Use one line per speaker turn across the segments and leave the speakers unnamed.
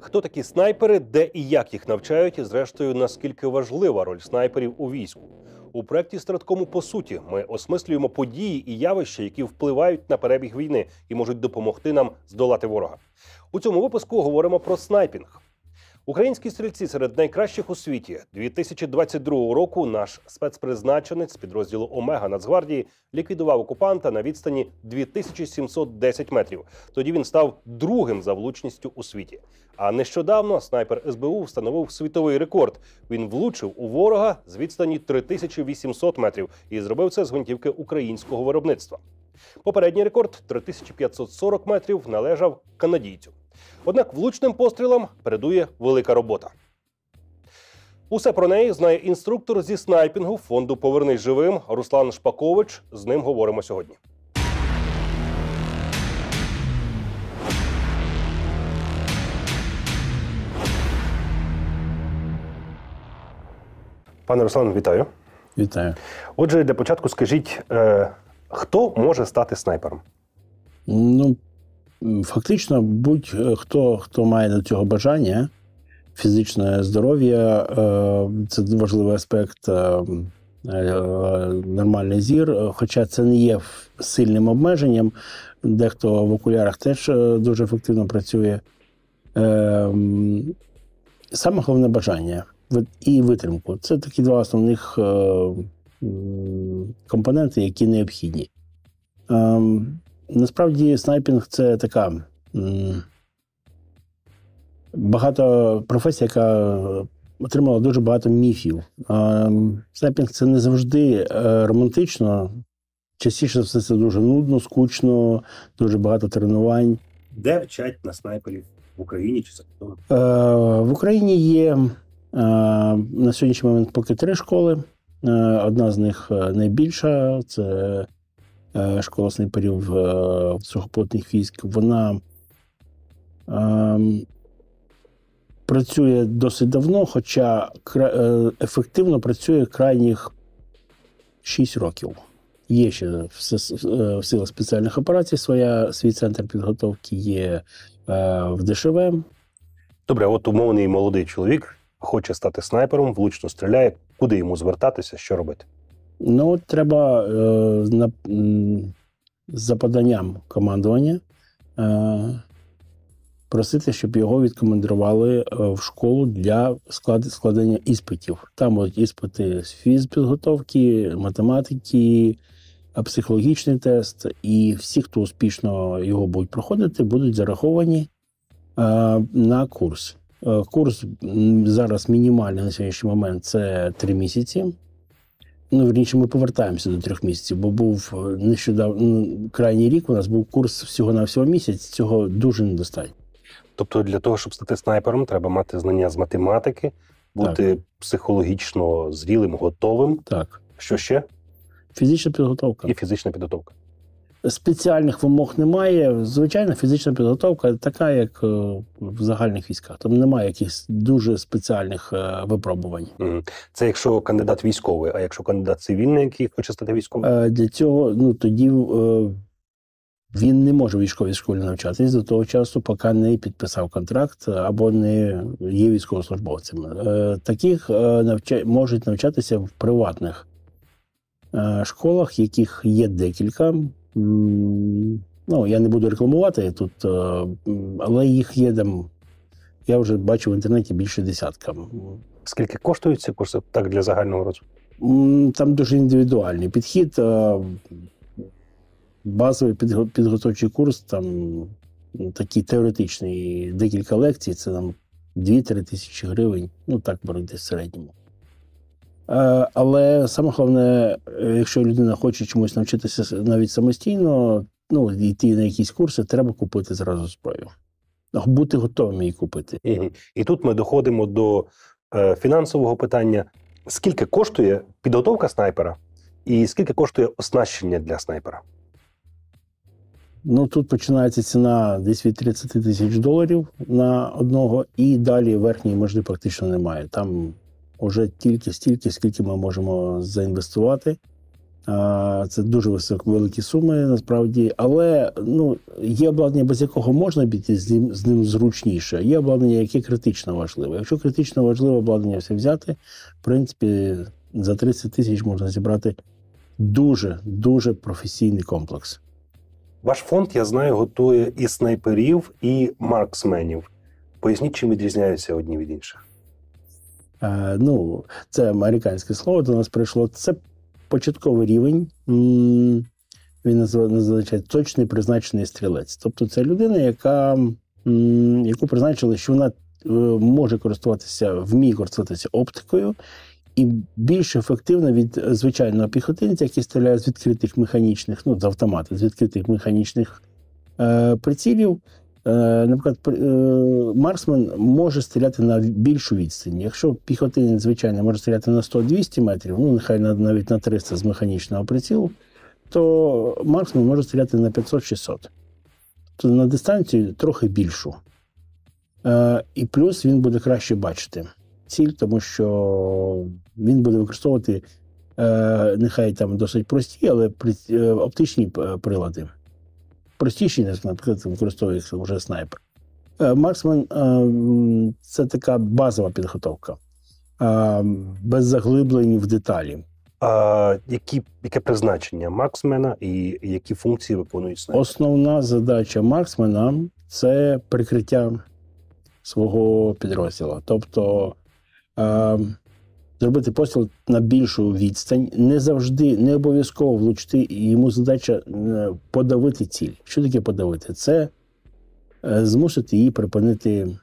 Хто такі снайпери, де і як їх навчають, і зрештою наскільки важлива роль снайперів у війську у проєкті «Страткому по суті ми осмислюємо події і явища, які впливають на перебіг війни і можуть допомогти нам здолати ворога. У цьому випуску говоримо про снайпінг. Українські стрільці серед найкращих у світі 2022 року. Наш спецпризначенець підрозділу Омега Нацгвардії ліквідував окупанта на відстані 2710 метрів. Тоді він став другим за влучністю у світі. А нещодавно снайпер СБУ встановив світовий рекорд. Він влучив у ворога з відстані 3800 метрів і зробив це з гвинтівки українського виробництва. Попередній рекорд 3540 метрів належав канадійцю. Однак влучним пострілом передує велика робота. Усе про неї знає інструктор зі снайпінгу фонду Повернись живим Руслан Шпакович. З ним говоримо сьогодні. Пане Руслан, вітаю. Вітаю. Отже, для початку скажіть, е, хто може стати снайпером?
Ну, Фактично, будь-хто е, хто має до цього бажання, фізичне здоров'я е, це важливий аспект. Е, нормальний зір, хоча це не є сильним обмеженням, дехто в окулярах теж дуже ефективно працює. Ем, саме головне бажання і витримку це такі два основних компоненти, які необхідні. Ем, Насправді, снайпінг це така багато професія, яка отримала дуже багато міфів. Снайпінг це не завжди е, романтично. Частіше все це дуже нудно, скучно, дуже багато тренувань.
Де вчать на снайперів в Україні чи за кордоном?
Е, в Україні є е, на сьогоднішній момент поки три школи. Одна з них найбільша це Е, школа снайперів е, сухопутних військ, вона ем, працює досить давно, хоча е, ефективно працює крайніх 6 років. Є ще в силах спеціальних операцій своя свій центр підготовки є в ДШВ.
Добре, от умовний молодий чоловік хоче стати снайпером, влучно стріляє. Куди йому звертатися, що робити?
Ну, треба е, на, за поданням командування е, просити, щоб його відкомандрували е, в школу для склад, складення іспитів. Там будуть іспити з фізпідготовки, математики, е, психологічний тест, і всі, хто успішно його будуть проходити, будуть зараховані е, на курс. Е, курс зараз мінімальний на сьогоднішній момент це три місяці. Ну, верніше, ми повертаємося до трьох місяців, бо був е, нещодавно ну, крайній рік. У нас був курс всього на всього місяць. Цього дуже недостатньо.
Тобто, для того, щоб стати снайпером, треба мати знання з математики, бути так. психологічно зрілим, готовим. Так що ще? Фізична підготовка і фізична підготовка.
Спеціальних вимог немає. Звичайна фізична підготовка така, як е, в загальних
військах. Там немає якихось дуже спеціальних е, випробувань. Це якщо кандидат військовий, а якщо кандидат цивільний, який хоче стати військовим? Е,
для цього ну тоді він не може в військовій школі навчатись до того часу, поки не підписав контракт або не є військовослужбовцем. Таких навча... можуть навчатися в приватних школах, яких є декілька ну, я не буду рекламувати тут, е, але їх є там. Я вже бачу в інтернеті більше десятка. Скільки коштують ці курси так для загального розвитку? Там дуже індивідуальний підхід. Е, базовий підготовчий курс, там такий теоретичний, декілька лекцій, це там 2-3 тисячі гривень, ну так беруть десь в середньому. Е, але саме головне, е, якщо людина хоче чомусь навчитися навіть самостійно, ну йти на якісь курси, треба купити зразу зброю, бути готовим її
купити. Угу. І тут ми доходимо до е, фінансового питання: скільки коштує підготовка снайпера, і скільки коштує оснащення для снайпера?
Ну тут починається ціна десь від 30 тисяч доларів на одного, і далі верхньої межі практично немає. Там уже тільки стільки, скільки ми можемо заінвестувати. Це дуже високі великі суми насправді, але ну є обладнання, без якого можна бійти з ним з ним зручніше. Є обладнання, яке критично важливе. Якщо критично важливе обладнання все взяти, в принципі, за 30 тисяч можна зібрати дуже дуже професійний комплекс.
Ваш фонд, я знаю, готує і снайперів, і марксменів. Поясніть, чим відрізняються одні від інших.
Е, ну, Це американське слово до нас прийшло. Це початковий рівень. Він називає точний призначений стрілець. Тобто це людина, яка, яку призначили, що вона е, може користуватися, вміє користуватися оптикою. І більш ефективно від звичайного піхотинця, який стріляє з відкритих механічних, ну, з автомата, з відкритих механічних е, прицілів, Е, наприклад, е, марсмен може стріляти на більшу відстані. Якщо піхотинець, звичайно, може стріляти на 100-200 метрів, ну нехай навіть на 300 з механічного прицілу, то марсмен може стріляти на 500-600. Тобто на дистанцію трохи більшу. Е, і плюс він буде краще бачити ціль, тому що він буде використовувати нехай там досить прості, але оптичні прилади простіші, ніж, наприклад, використовується вже снайпер. Е, Марксмен
е, це така базова підготовка, е, без заглиблень в деталі. А які, Яке призначення Марксмена і які функції виконують снайпер?
Основна задача Марксмена це прикриття свого підрозділу. Тобто зробити постріл на більшу відстань, не завжди не обов'язково влучити. Йому задача е, подавити ціль. Що таке подавити? Це е, змусити її припинити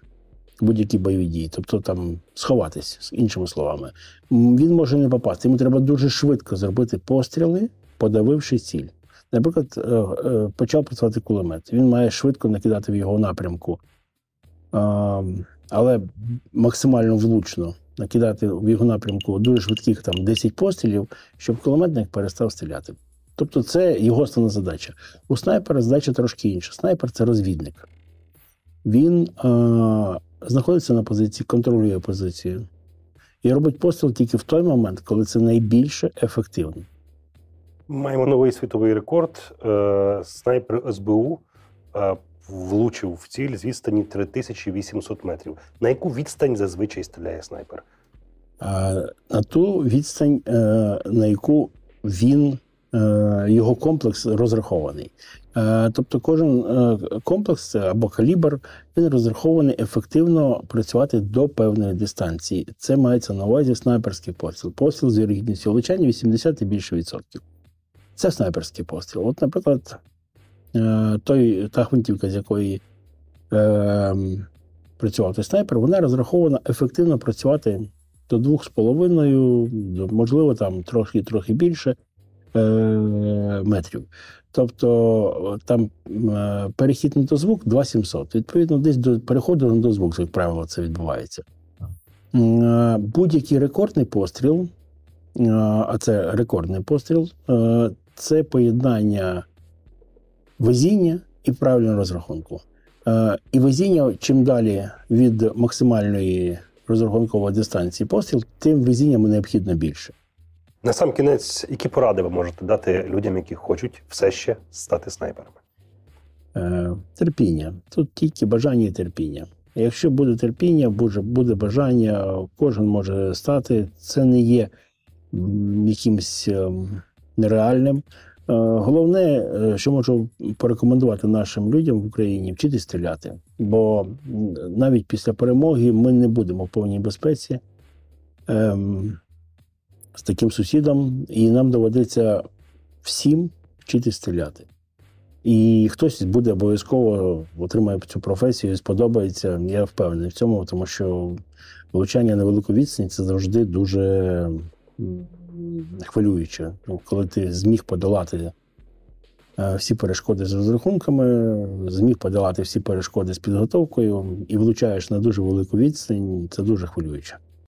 будь-які бойові дії, тобто там сховатись, іншими словами. Він може не попасти. Йому треба дуже швидко зробити постріли, подавивши ціль. Наприклад, е, почав працювати кулемет. Він має швидко накидати в його напрямку, але максимально влучно накидати в його напрямку дуже швидких там 10 пострілів, щоб кулеметник перестав стріляти. Тобто, це його основна задача. У снайпера задача трошки інша. Снайпер це розвідник. Він е- знаходиться на позиції, контролює позицію і робить постріл тільки в той момент, коли це найбільше ефективно.
Маємо новий світовий рекорд. Е- Снайпер СБУ. Е, влучив в ціль з відстані 3800 метрів. На яку відстань зазвичай стріляє снайпер?
На ту відстань, е, на яку він е, його комплекс розрахований. Е, тобто, кожен комплекс або калібр він розрахований ефективно працювати до певної дистанції. Це мається на увазі снайперський постріл. Постріл з вірогідністю влучання 80 і більше відсотків. Це снайперський постріл. От, наприклад, Е, той, та гвинтівка, з якої е, працював той снайпер, вона розрахована ефективно працювати до 2,5, можливо, там трохи трохи більше е, метрів. Тобто там е, перехід на дозвук 2700. Відповідно, десь до переходу на дозвук, як правило, це відбувається. Е, будь-який рекордний постріл, е, а це рекордний постріл, е, це поєднання везіння і правильного розрахунку. Е, і везіння, чим далі від максимальної розрахункової дистанції постріл, тим везінням необхідно більше.
На сам кінець, які поради ви можете дати людям, які хочуть все ще стати снайперами?
Е, терпіння. Тут тільки бажання і терпіння. Якщо буде терпіння, буде бажання, кожен може стати. Це не є якимось ем, нереальним. Е, головне, е, що можу порекомендувати нашим людям в Україні, вчитись стріляти. Бо навіть після перемоги ми не будемо в повній безпеці ем, з таким сусідом, і нам доведеться всім вчити стріляти. І хтось буде обов'язково отримає цю професію, і сподобається. Я впевнений в цьому, тому що влучання на відстань це завжди дуже хвилююче, ну, коли ти зміг подолати е, всі перешкоди з розрахунками, зміг подолати всі перешкоди з підготовкою і влучаєш на дуже велику відстань. Це дуже хвилююче.